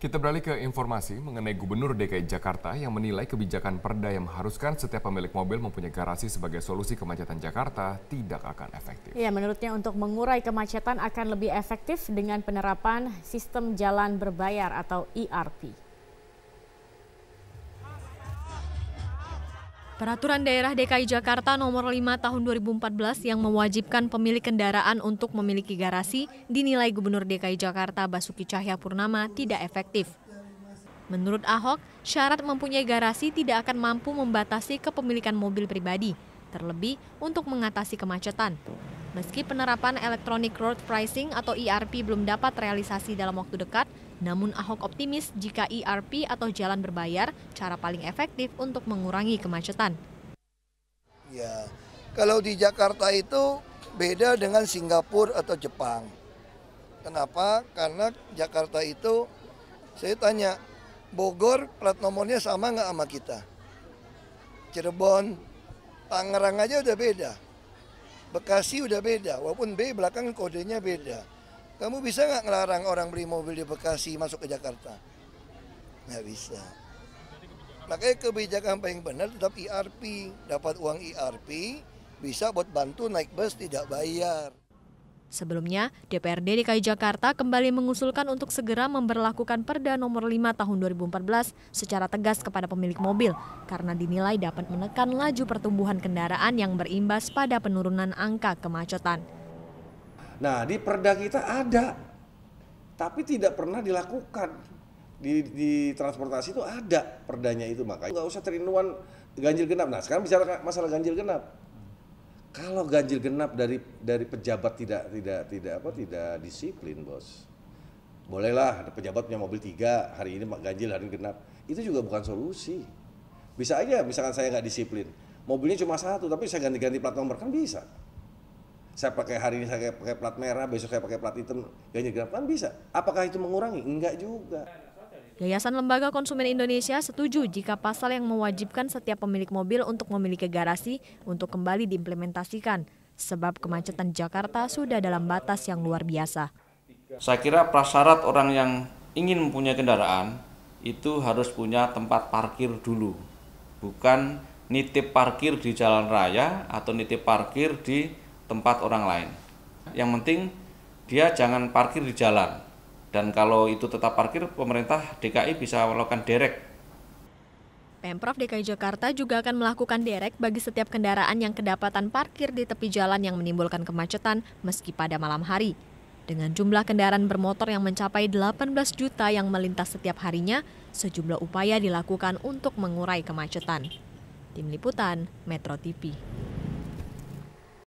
Kita beralih ke informasi mengenai Gubernur DKI Jakarta yang menilai kebijakan perda yang mengharuskan setiap pemilik mobil mempunyai garasi sebagai solusi kemacetan Jakarta tidak akan efektif. Ya, menurutnya untuk mengurai kemacetan akan lebih efektif dengan penerapan sistem jalan berbayar atau ERP. Peraturan Daerah DKI Jakarta Nomor 5 Tahun 2014 yang mewajibkan pemilik kendaraan untuk memiliki garasi dinilai Gubernur DKI Jakarta Basuki Cahyapurnama tidak efektif. Menurut Ahok, syarat mempunyai garasi tidak akan mampu membatasi kepemilikan mobil pribadi, terlebih untuk mengatasi kemacetan. Meski penerapan Electronic Road Pricing atau ERP belum dapat realisasi dalam waktu dekat, namun Ahok optimis jika ERP atau jalan berbayar cara paling efektif untuk mengurangi kemacetan. Ya, kalau di Jakarta itu beda dengan Singapura atau Jepang. Kenapa? Karena Jakarta itu saya tanya Bogor plat nomornya sama nggak sama kita? Cirebon, Tangerang aja udah beda. Bekasi udah beda, walaupun B belakang kodenya beda. Kamu bisa nggak ngelarang orang beli mobil di Bekasi masuk ke Jakarta? Nggak bisa. Makanya kebijakan paling benar tetap IRP. E dapat uang IRP, e bisa buat bantu naik bus tidak bayar. Sebelumnya, DPRD DKI Jakarta kembali mengusulkan untuk segera memperlakukan Perda Nomor 5 Tahun 2014 secara tegas kepada pemilik mobil karena dinilai dapat menekan laju pertumbuhan kendaraan yang berimbas pada penurunan angka kemacetan. Nah, di perda kita ada, tapi tidak pernah dilakukan. Di, di transportasi itu ada perdanya itu, makanya nggak usah terinuan ganjil genap. Nah, sekarang bicara masalah ganjil genap. Kalau ganjil genap dari dari pejabat tidak tidak tidak apa tidak disiplin, Bos. Bolehlah pejabat punya mobil tiga, hari ini ganjil, hari ini genap. Itu juga bukan solusi. Bisa aja misalkan saya nggak disiplin, mobilnya cuma satu tapi saya ganti-ganti plat nomor kan bisa saya pakai hari ini saya pakai plat merah, besok saya pakai plat hitam, ganjil genap kan bisa. Apakah itu mengurangi? Enggak juga. Yayasan Lembaga Konsumen Indonesia setuju jika pasal yang mewajibkan setiap pemilik mobil untuk memiliki garasi untuk kembali diimplementasikan, sebab kemacetan Jakarta sudah dalam batas yang luar biasa. Saya kira prasyarat orang yang ingin mempunyai kendaraan itu harus punya tempat parkir dulu, bukan nitip parkir di jalan raya atau nitip parkir di tempat orang lain. Yang penting dia jangan parkir di jalan. Dan kalau itu tetap parkir, pemerintah DKI bisa melakukan derek. Pemprov DKI Jakarta juga akan melakukan derek bagi setiap kendaraan yang kedapatan parkir di tepi jalan yang menimbulkan kemacetan meski pada malam hari. Dengan jumlah kendaraan bermotor yang mencapai 18 juta yang melintas setiap harinya, sejumlah upaya dilakukan untuk mengurai kemacetan. Tim Liputan, Metro TV.